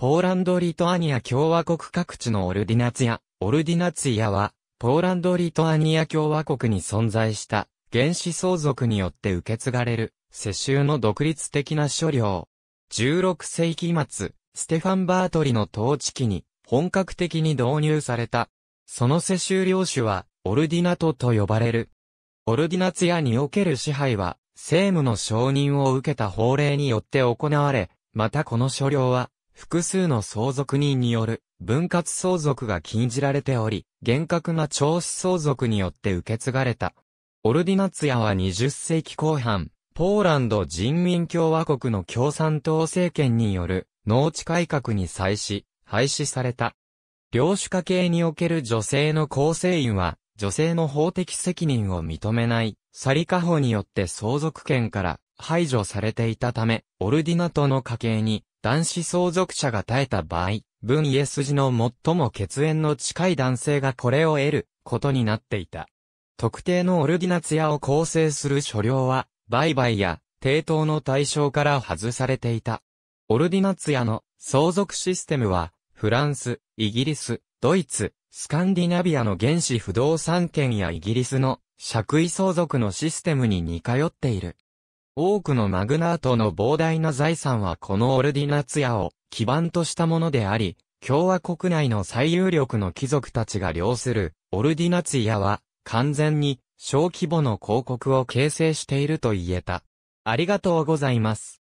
ポーランド・リトアニア共和国各地のオルディナツヤ、オルディナツヤは、ポーランド・リトアニア共和国に存在した、原始相続によって受け継がれる、世襲の独立的な書領。16世紀末、ステファン・バートリの統治期に、本格的に導入された。その世襲領主は、オルディナトと呼ばれる。オルディナツヤにおける支配は、政務の承認を受けた法令によって行われ、またこの書領は、複数の相続人による分割相続が禁じられており、厳格な長子相続によって受け継がれた。オルディナツヤは20世紀後半、ポーランド人民共和国の共産党政権による農地改革に際し、廃止された。領主家系における女性の構成員は、女性の法的責任を認めない、サリカ法によって相続権から排除されていたため、オルディナとの家系に男子相続者が耐えた場合、分家筋の最も血縁の近い男性がこれを得ることになっていた。特定のオルディナツヤを構成する所領は、売買や抵当の対象から外されていた。オルディナツヤの相続システムは、フランス、イギリス、ドイツ、スカンディナビアの原始不動産権やイギリスの借位相続のシステムに似通っている。多くのマグナートの膨大な財産はこのオルディナツヤを基盤としたものであり、共和国内の最有力の貴族たちが領するオルディナツヤは完全に小規模の広告を形成していると言えた。ありがとうございます。